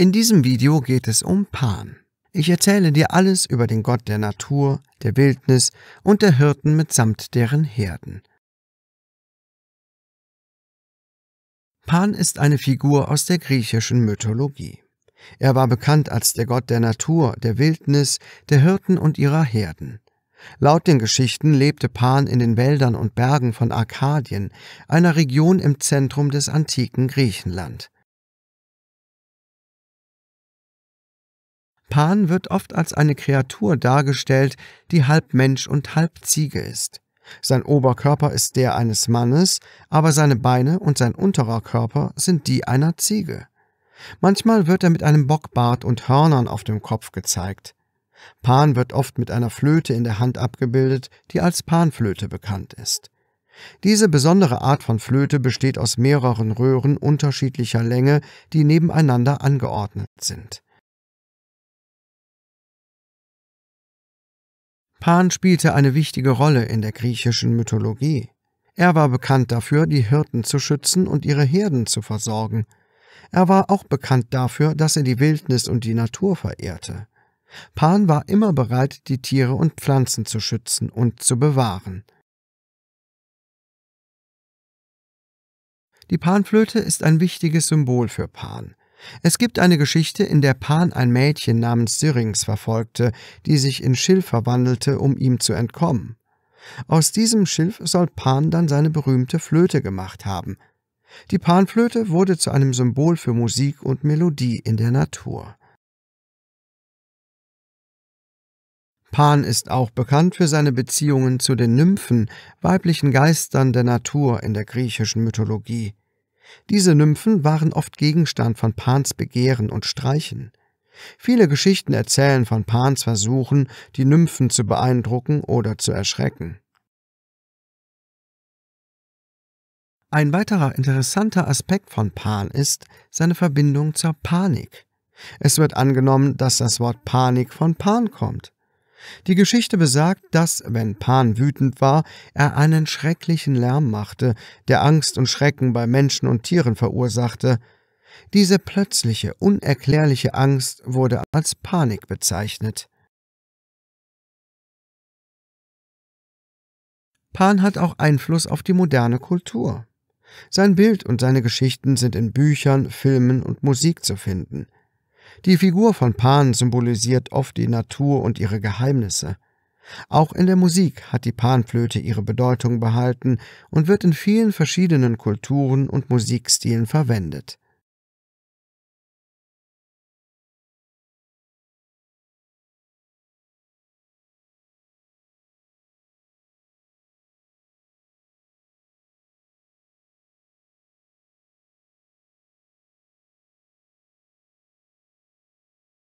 In diesem Video geht es um Pan. Ich erzähle dir alles über den Gott der Natur, der Wildnis und der Hirten mitsamt deren Herden. Pan ist eine Figur aus der griechischen Mythologie. Er war bekannt als der Gott der Natur, der Wildnis, der Hirten und ihrer Herden. Laut den Geschichten lebte Pan in den Wäldern und Bergen von Arkadien, einer Region im Zentrum des antiken Griechenland. Pan wird oft als eine Kreatur dargestellt, die halb Mensch und halb Ziege ist. Sein Oberkörper ist der eines Mannes, aber seine Beine und sein unterer Körper sind die einer Ziege. Manchmal wird er mit einem Bockbart und Hörnern auf dem Kopf gezeigt. Pan wird oft mit einer Flöte in der Hand abgebildet, die als Panflöte bekannt ist. Diese besondere Art von Flöte besteht aus mehreren Röhren unterschiedlicher Länge, die nebeneinander angeordnet sind. Pan spielte eine wichtige Rolle in der griechischen Mythologie. Er war bekannt dafür, die Hirten zu schützen und ihre Herden zu versorgen. Er war auch bekannt dafür, dass er die Wildnis und die Natur verehrte. Pan war immer bereit, die Tiere und Pflanzen zu schützen und zu bewahren. Die Panflöte ist ein wichtiges Symbol für Pan. Es gibt eine Geschichte, in der Pan ein Mädchen namens Syrinx verfolgte, die sich in Schilf verwandelte, um ihm zu entkommen. Aus diesem Schilf soll Pan dann seine berühmte Flöte gemacht haben. Die Panflöte wurde zu einem Symbol für Musik und Melodie in der Natur. Pan ist auch bekannt für seine Beziehungen zu den Nymphen, weiblichen Geistern der Natur in der griechischen Mythologie. Diese Nymphen waren oft Gegenstand von Pans Begehren und Streichen. Viele Geschichten erzählen von Pans Versuchen, die Nymphen zu beeindrucken oder zu erschrecken. Ein weiterer interessanter Aspekt von Pan ist seine Verbindung zur Panik. Es wird angenommen, dass das Wort Panik von Pan kommt. Die Geschichte besagt, dass, wenn Pan wütend war, er einen schrecklichen Lärm machte, der Angst und Schrecken bei Menschen und Tieren verursachte. Diese plötzliche, unerklärliche Angst wurde als Panik bezeichnet. Pan hat auch Einfluss auf die moderne Kultur. Sein Bild und seine Geschichten sind in Büchern, Filmen und Musik zu finden. Die Figur von Pan symbolisiert oft die Natur und ihre Geheimnisse. Auch in der Musik hat die Panflöte ihre Bedeutung behalten und wird in vielen verschiedenen Kulturen und Musikstilen verwendet.